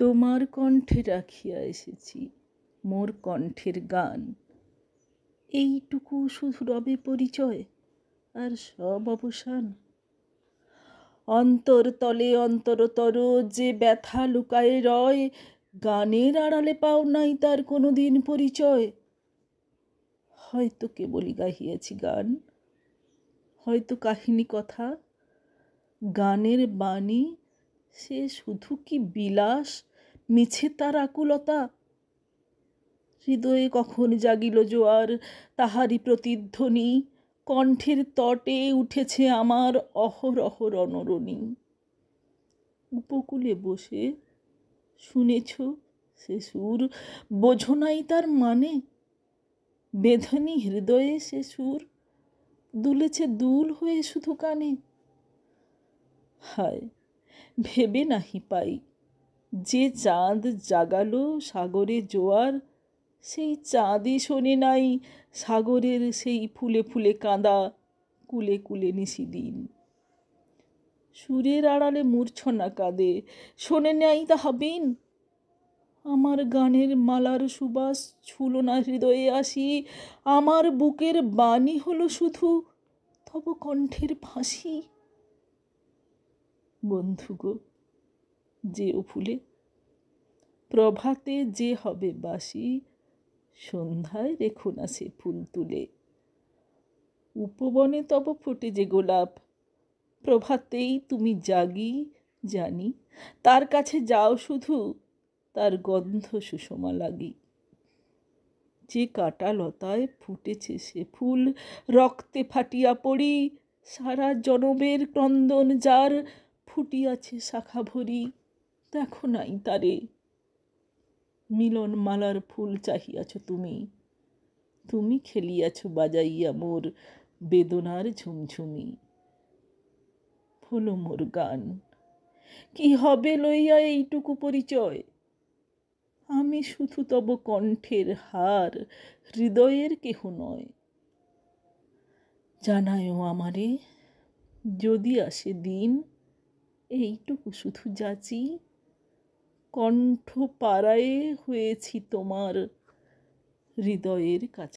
তোমার কণ্ঠে রাখিয়া এসেছি মোর কণ্ঠের গান এইটুকু শুধু রবে পরিচয় আর সব অবসান অন্তরতলে অন্তরতর যে ব্যথা লুকায় রয় গানের আড়ালে পাও নাই তার কোনো দিন পরিচয় হয়তো কেবলই গাহিয়াছি গান হয়তো কাহিনী কথা গানের বাণী সে শুধু কি বিলাস মিছে তার আকুলতা হৃদয়ে কখন জাগিল জোয়ার তাহারি প্রতিধ্বনি কণ্ঠের তটে উঠেছে আমার অহরহ রণরণী উপকূলে বসে শুনেছ সে সুর বোঝ নাই তার মানে বেধানি হৃদয়ে সে সুর দুলেছে দুল হয়ে শুধু কানে হায় ভেবে নাহি পাই যে চাঁদ জাগালো সাগরে জোয়ার সেই চাঁদই শোনে নাই সাগরের সেই ফুলে ফুলে কাঁদা কুলে কুলে নিশি দিন সুরের আড়ালে মূর্ছনা কাঁদে শোনে নাই তা বিন আমার গানের মালার সুবাস ছুলো না হৃদয়ে আসি আমার বুকের বাণী হলো শুধু তব কণ্ঠের ফাঁসি বন্ধু গো ও ফুলে প্রভাতে যে হবে বাসি সন্ধ্যায় রেখো না সে ফুল তুলে উপবনে তব ফোটে যে গোলাপ প্রভাতেই তুমি জাগি জানি তার কাছে যাও শুধু তার গন্ধ সুষমা লাগি যে কাটা লতায় ফুটেছে সে ফুল রক্তে ফাটিয়া পড়ি সারা জনমের ক্রন্দন যার ফুটিয়াছে শাখা ভরি দেখো নাই তারে মিলন মালার ফুল চাহিয়াছ তুমি তুমি খেলিয়াছ বাজাইয়া মোর বেদনার ঝুমঝুমি হলো মোর গান কি হবে লইয়া এইটুকু পরিচয় আমি শুধু তব কণ্ঠের হার হৃদয়ের কেহ নয় জানায়ও আমারে যদি আসে দিন এইটুকু শুধু যাচি কণ্ঠ পাড়ায়ে হয়েছি তোমার হৃদয়ের কাছে